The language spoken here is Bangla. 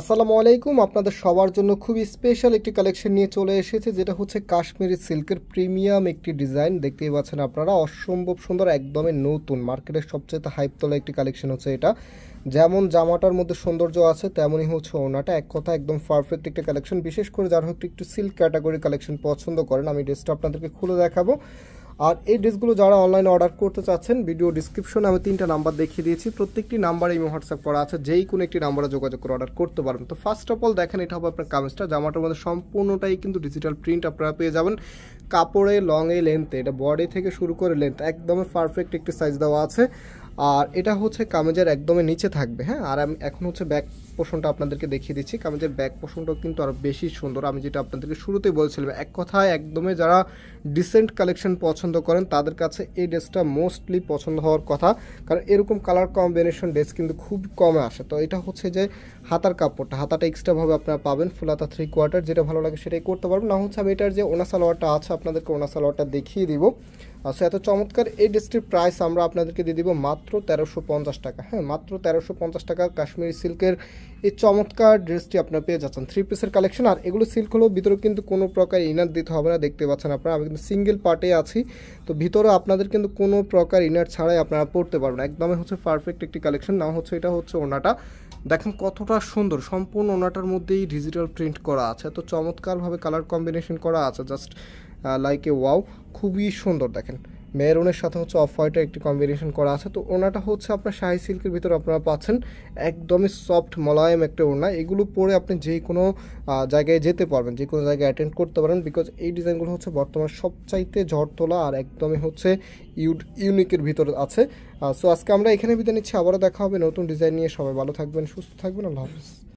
আসসালামু আলাইকুম আপনাদের সবার জন্য খুবই স্পেশাল একটি কালেকশন নিয়ে চলে এসেছে যেটা হচ্ছে কাশ্মীরি সিল্কের প্রিমিয়াম একটি ডিজাইন দেখতেই পাচ্ছেন আপনারা অসম্ভব সুন্দর একদমই নতুন মার্কেটের সবচেয়ে হাইপ তোলা একটি কালেকশন হচ্ছে এটা যেমন জামাটার মধ্যে সৌন্দর্য আছে তেমনই হচ্ছে ওনাটা এক কথা একদম পারফেক্ট একটি কালেকশন বিশেষ করে যারা হয়তো একটু সিল্ক ক্যাটাগরি কালেকশন পছন্দ করেন আমি ড্রেসটা আপনাদেরকে খুলে দেখাবো আর এই ড্রেসগুলো যারা অনলাইনে অর্ডার করতে চাচ্ছেন ভিডিও ডিসক্রিপশনে আমি তিনটা নাম্বার দেখিয়ে দিয়েছি প্রত্যেকটি নাম্বারে এই হোয়াটসঅ্যাপ করা আছে যেই কোনো একটি নাম্বারে যোগাযোগ করে অর্ডার করতে পারবেন তো ফার্স্ট অফ অল দেখেন এটা হবে আপনার কামেজটা জামাটার মধ্যে সম্পূর্ণটাই কিন্তু ডিজিটাল প্রিন্ট আপনারা পেয়ে যাবেন কাপড়ে লংয়ে লেন্থে এটা বডি থেকে শুরু করে লেন্থ একদমই পারফেক্ট একটি সাইজ দেওয়া আছে আর এটা হচ্ছে কামেজের একদমই নিচে থাকবে হ্যাঁ আর আমি এখন হচ্ছে ব্যাক পোষণটা আপনাদেরকে দেখিয়ে দিচ্ছি কামেজের ব্যাক পোষণটাও কিন্তু আরও বেশি সুন্দর আমি যেটা আপনাদেরকে শুরুতেই বলছিলাম এক কথায় একদমই যারা ডিসেন্ট কালেকশন পছন্দ করেন তাদের কাছে এই ড্রেসটা মোস্টলি পছন্দ হওয়ার কথা কারণ এরকম কালার কম্বিনেশন ড্রেস কিন্তু খুব কমে আসে তো এটা হচ্ছে যে হাতার কাপড়টা হাতাটা এক্সট্রাভাবে আপনারা পাবেন ফুল হাতা থ্রি কোয়ার্টার যেটা ভালো লাগে সেটাই করতে পারবেন না হচ্ছে আমি এটার যে ওনাসালোয়ারটা আছে আপনাদেরকে ওনাসালোয়ারটা দেখিয়ে দিব আচ্ছা এত চমৎকার এই ড্রেসটির প্রাইস আমরা আপনাদেরকে দিয়ে দিব মাত্র তেরোশো পঞ্চাশ টাকা হ্যাঁ মাত্র তেরোশো পঞ্চাশ টাকা কাশ্মীরি সিল্কের এই চমৎকার ড্রেসটি আপনারা পেয়ে যাচ্ছেন থ্রি পিসের কালেকশন আর এগুলো সিল্ক হলেও ভিতরে কিন্তু কোনো প্রকার ইনার দিতে হবে না দেখতে পাচ্ছেন আপনারা আমি কিন্তু সিঙ্গেল পার্টে আছি তো ভিতরে আপনাদের কিন্তু কোনো প্রকার ইনার ছাড়াই আপনারা পড়তে পারবেন একদমই হচ্ছে পারফেক্ট একটি কালেকশন না হচ্ছে এটা হচ্ছে ওনাটা দেখেন কতটা সুন্দর সম্পূর্ণ ওনাটার মধ্যেই ডিজিটাল প্রিন্ট করা আছে তো চমৎকারভাবে কালার কম্বিনেশন করা আছে জাস্ট লাইক এ ওয়াও খুবই সুন্দর দেখেন মেরুনের সাথে হচ্ছে অফ হোয়াইটের একটি কম্বিনেশন করা আছে তো ওনাটা হচ্ছে আপনার শাহি সিল্কের ভিতরে আপনারা পাচ্ছেন একদমই সফট মোলায়েম একটা ওনা এগুলো পরে আপনি যে কোনো জায়গায় যেতে পারবেন যে কোনো জায়গায় অ্যাটেন্ড করতে পারেন বিকজ এই ডিজাইনগুলো হচ্ছে বর্তমান সবচাইতে ঝড় তোলা আর একদমই হচ্ছে ইউনিকের ভিতরে আছে সো আজকে আমরা এখানে ভিতরে নিচ্ছি আবারও দেখা হবে নতুন ডিজাইন নিয়ে সবাই ভালো থাকবেন সুস্থ থাকবেন আল্লাহ হাফিজ